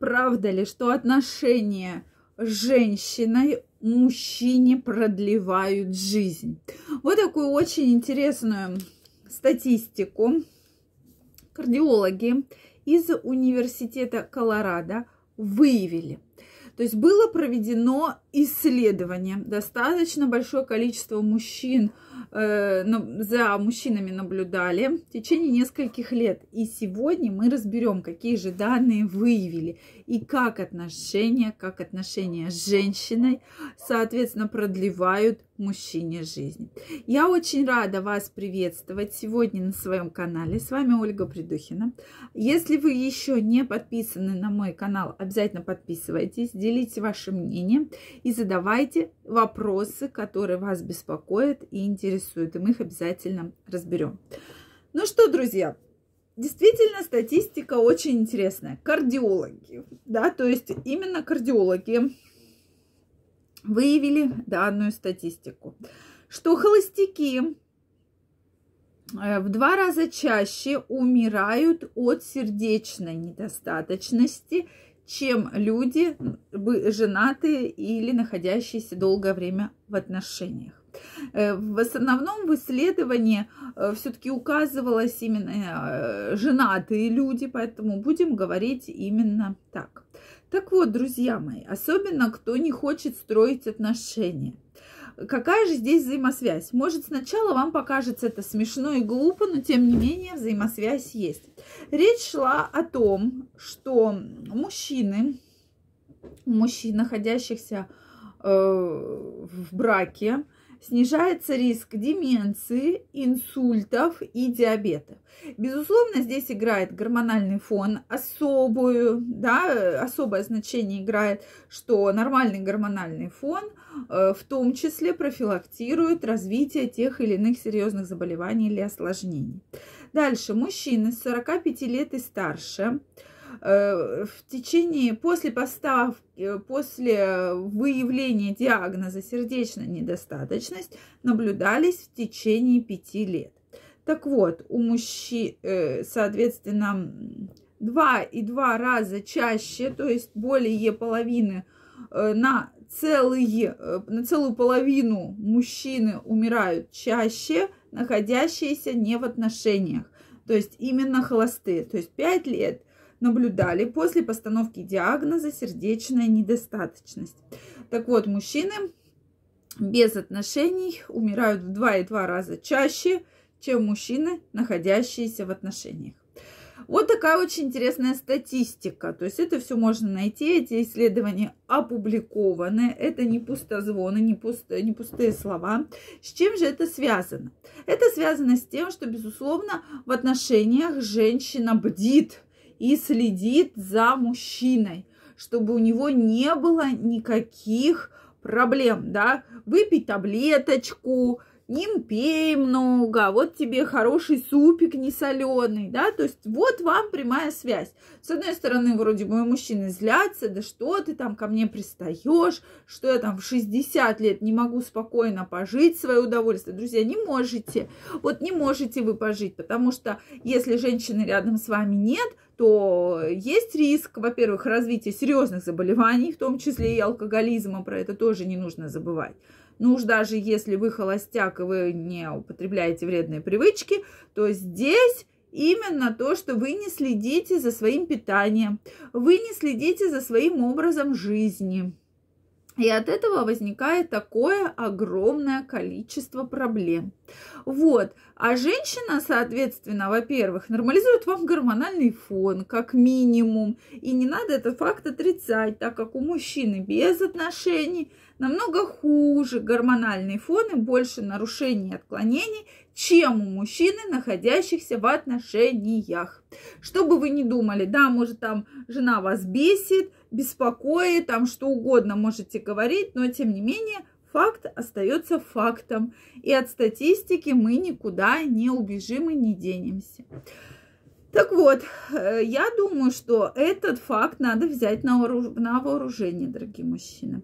Правда ли, что отношения с женщиной мужчине продлевают жизнь? Вот такую очень интересную статистику кардиологи из университета Колорадо выявили. То есть было проведено исследование. Достаточно большое количество мужчин – Э, за мужчинами наблюдали в течение нескольких лет. И сегодня мы разберем, какие же данные выявили и как отношения, как отношения с женщиной, соответственно, продлевают мужчине жизнь. Я очень рада вас приветствовать сегодня на своем канале. С вами Ольга Придухина. Если вы еще не подписаны на мой канал, обязательно подписывайтесь, делите ваше мнение и задавайте вопросы, которые вас беспокоят и интересуют интересует, и мы их обязательно разберем. Ну что, друзья, действительно статистика очень интересная. Кардиологи, да, то есть именно кардиологи выявили данную статистику, что холостяки э, в два раза чаще умирают от сердечной недостаточности, чем люди женатые или находящиеся долгое время в отношениях. Э, в основном в исследовании э, все-таки указывалось именно э, женатые люди, поэтому будем говорить именно так. Так вот, друзья мои, особенно кто не хочет строить отношения какая же здесь взаимосвязь? Может, сначала вам покажется это смешно и глупо, но тем не менее взаимосвязь есть. Речь шла о том, что мужчины, мужчин, находящихся э, в браке, снижается риск деменции, инсультов и диабета. Безусловно, здесь играет гормональный фон особую, да, особое значение играет, что нормальный гормональный фон э, в том числе профилактирует развитие тех или иных серьезных заболеваний или осложнений. Дальше, мужчины с 45 лет и старше – Э, в течение, после поставки, э, после э, выявления диагноза сердечная недостаточность наблюдались в течение пяти лет. Так вот, у мужчин, соответственно, два и два раза чаще, то есть более половины на, целые, на целую половину мужчины умирают чаще, находящиеся не в отношениях. То есть именно холостые. То есть 5 лет наблюдали после постановки диагноза сердечная недостаточность. Так вот, мужчины без отношений умирают в 2,2 раза чаще, чем мужчины, находящиеся в отношениях. Вот такая очень интересная статистика. То есть это все можно найти, эти исследования опубликованы. Это не пустозвоны, не, пусто, не пустые слова. С чем же это связано? Это связано с тем, что, безусловно, в отношениях женщина бдит и следит за мужчиной, чтобы у него не было никаких проблем, да, выпить таблеточку, не пей много, а вот тебе хороший супик несоленый, да, то есть вот вам прямая связь. С одной стороны, вроде бы мужчины злятся, да что ты там ко мне пристаешь, что я там в 60 лет не могу спокойно пожить свое удовольствие. Друзья, не можете, вот не можете вы пожить, потому что если женщины рядом с вами нет, то есть риск, во-первых, развития серьезных заболеваний, в том числе и алкоголизма, про это тоже не нужно забывать. Ну уж даже если вы холостяк и вы не употребляете вредные привычки, то здесь именно то, что вы не следите за своим питанием, вы не следите за своим образом жизни. И от этого возникает такое огромное количество проблем. Вот. А женщина, соответственно, во-первых, нормализует вам гормональный фон, как минимум. И не надо этот факт отрицать, так как у мужчины без отношений намного хуже гормональный фон и больше нарушений и отклонений, чем у мужчины, находящихся в отношениях. Чтобы вы не думали, да, может там жена вас бесит, беспокоит, там что угодно можете говорить, но тем не менее факт остается фактом. И от статистики мы никуда не убежим и не денемся. Так вот, э, я думаю, что этот факт надо взять на, вооруж... на вооружение, дорогие мужчины.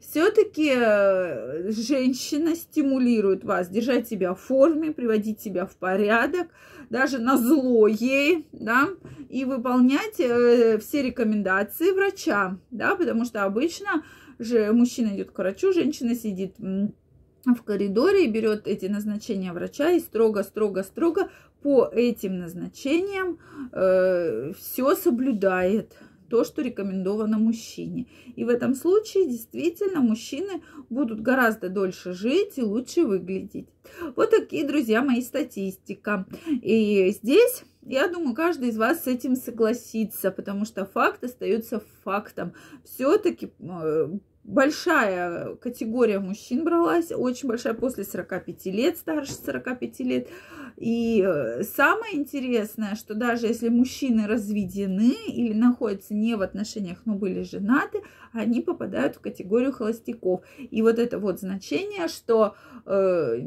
Все-таки э, женщина стимулирует вас держать себя в форме, приводить себя в порядок, даже на зло ей, да, и выполнять э, все рекомендации врача, да, потому что обычно же мужчина идет к врачу, женщина сидит в коридоре и берет эти назначения врача и строго-строго-строго по этим назначениям э, все соблюдает то, что рекомендовано мужчине. И в этом случае действительно мужчины будут гораздо дольше жить и лучше выглядеть. Вот такие, друзья мои, статистика. И здесь... Я думаю, каждый из вас с этим согласится, потому что факт остается фактом. Все-таки э, большая категория мужчин бралась, очень большая, после 45 лет, старше 45 лет. И э, самое интересное, что даже если мужчины разведены или находятся не в отношениях, но были женаты, они попадают в категорию холостяков. И вот это вот значение, что э,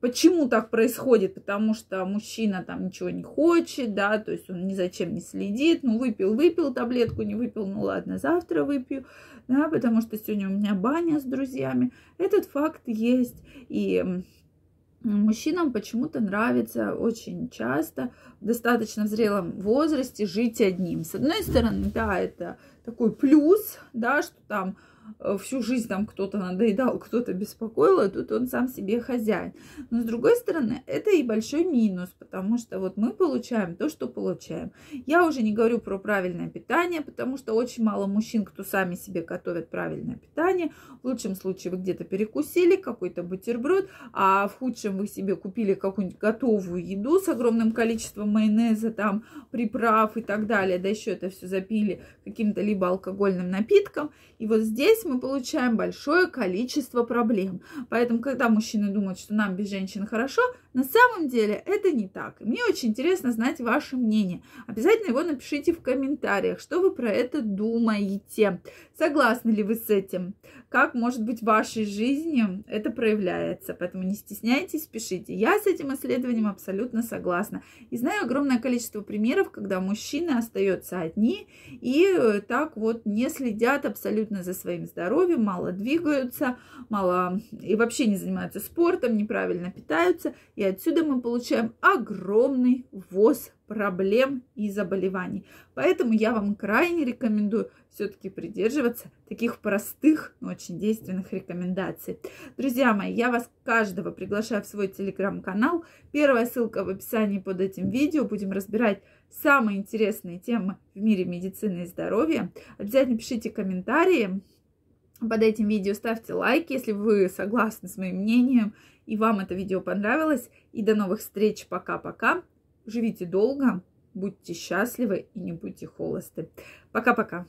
Почему так происходит? Потому что мужчина там ничего не хочет, да, то есть он ни зачем не следит, ну, выпил, выпил таблетку, не выпил, ну, ладно, завтра выпью, да, потому что сегодня у меня баня с друзьями. Этот факт есть, и мужчинам почему-то нравится очень часто, в достаточно зрелом возрасте, жить одним. С одной стороны, да, это такой плюс, да, что там э, всю жизнь там кто-то надоедал, кто-то беспокоил, а тут он сам себе хозяин. Но с другой стороны, это и большой минус, потому что вот мы получаем то, что получаем. Я уже не говорю про правильное питание, потому что очень мало мужчин, кто сами себе готовят правильное питание. В лучшем случае вы где-то перекусили какой-то бутерброд, а в худшем вы себе купили какую-нибудь готовую еду с огромным количеством майонеза, там, приправ и так далее. Да еще это все запили каким-то либо либо алкогольным напитком. И вот здесь мы получаем большое количество проблем. Поэтому, когда мужчины думают, что нам без женщин хорошо, на самом деле это не так. Мне очень интересно знать ваше мнение. Обязательно его напишите в комментариях, что вы про это думаете. Согласны ли вы с этим? Как, может быть, в вашей жизни это проявляется? Поэтому не стесняйтесь, пишите. Я с этим исследованием абсолютно согласна. И знаю огромное количество примеров, когда мужчины остаются одни и э, так вот не следят абсолютно за своим здоровьем, мало двигаются, мало и вообще не занимаются спортом, неправильно питаются. И отсюда мы получаем огромный ввоз проблем и заболеваний. Поэтому я вам крайне рекомендую все-таки придерживаться таких простых, но очень действенных рекомендаций. Друзья мои, я вас каждого приглашаю в свой телеграм-канал. Первая ссылка в описании под этим видео. Будем разбирать самые интересные темы в мире медицины и здоровья. Обязательно пишите комментарии под этим видео ставьте лайк, если вы согласны с моим мнением и вам это видео понравилось. И до новых встреч. Пока-пока. Живите долго, будьте счастливы и не будьте холосты. Пока-пока.